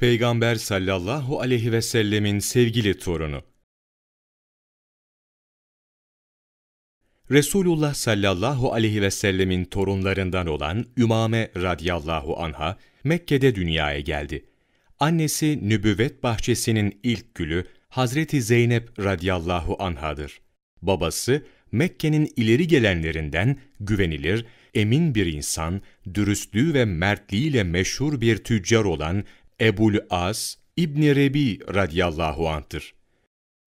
Peygamber sallallahu aleyhi ve sellemin sevgili torunu. Resulullah sallallahu aleyhi ve sellemin torunlarından olan Ümame radiyallahu anha Mekke'de dünyaya geldi. Annesi nübüvvet bahçesinin ilk gülü Hazreti Zeynep radiyallahu anhadır. Babası Mekke'nin ileri gelenlerinden güvenilir, emin bir insan, dürüstlüğü ve mertliğiyle meşhur bir tüccar olan Ebul As İbni Rebi radıyallahu antır,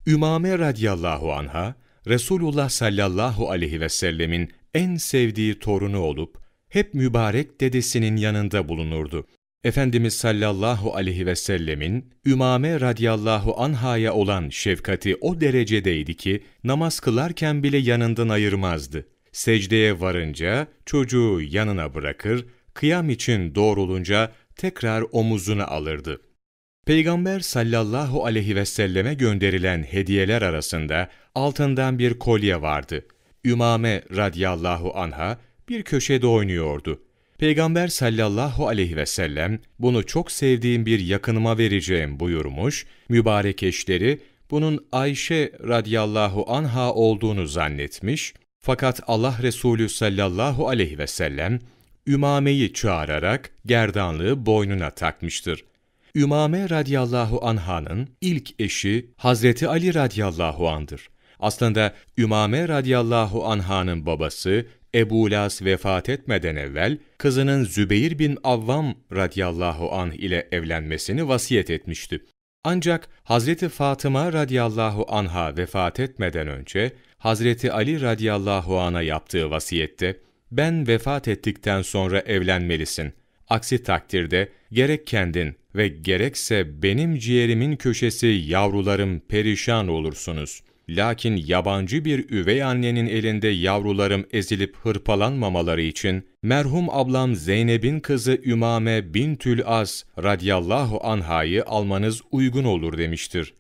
Ümame radıyallahu anha, Resulullah sallallahu aleyhi ve sellemin en sevdiği torunu olup, hep mübarek dedesinin yanında bulunurdu. Efendimiz sallallahu aleyhi ve sellemin Ümame radiyallahu anhaya olan şefkati o derecedeydi ki namaz kılarken bile yanından ayırmazdı. Secdeye varınca çocuğu yanına bırakır, kıyam için doğrulunca tekrar omuzuna alırdı. Peygamber sallallahu aleyhi ve selleme gönderilen hediyeler arasında altından bir kolye vardı. Ümame radiyallahu anha bir köşede oynuyordu. Peygamber sallallahu aleyhi ve sellem bunu çok sevdiğim bir yakınıma vereceğim buyurmuş, mübarek eşleri bunun Ayşe radiyallahu anha olduğunu zannetmiş, fakat Allah Resulü sallallahu aleyhi ve sellem Ümame'yi çağırarak gerdanlığı boynuna takmıştır. Ümame radiyallahu anhanın ilk eşi Hazreti Ali radiyallahu andır. Aslında Ümame radiyallahu anhanın babası Ebu Las vefat etmeden evvel kızının Zübeyir bin Avvam radiyallahu an ile evlenmesini vasiyet etmişti. Ancak Hazreti Fatıma radiyallahu anha vefat etmeden önce Hazreti Ali radiyallahu ana yaptığı vasiyette ben vefat ettikten sonra evlenmelisin. Aksi takdirde gerek kendin ve gerekse benim ciğerimin köşesi yavrularım perişan olursunuz. Lakin yabancı bir üvey annenin elinde yavrularım ezilip hırpalanmamaları için merhum ablam Zeynep'in kızı Ümame bintül As radiyallahu anhayı almanız uygun olur demiştir.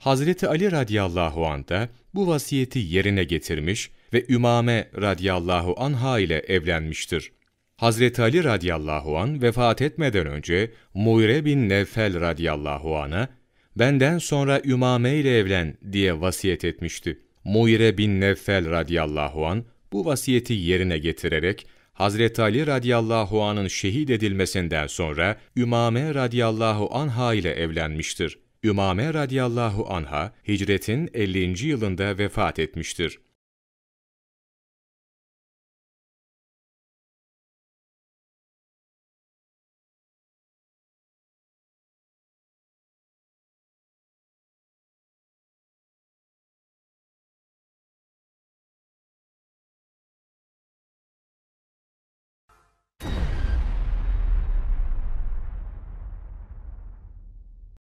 Hazreti Ali radiyallahu an da bu vasiyeti yerine getirmiş ve Ümame radiyallahu anha ile evlenmiştir. Hazreti Ali radiyallahu an vefat etmeden önce Muire bin Nefel radiyallahu ana benden sonra Ümame ile evlen diye vasiyet etmişti. Muire bin Nefel radiyallahu an bu vasiyeti yerine getirerek Hazreti Ali radiyallahu anın şehit edilmesinden sonra Ümame radiyallahu anha ile evlenmiştir. Ümame radiyallahu anha hicretin 50. yılında vefat etmiştir.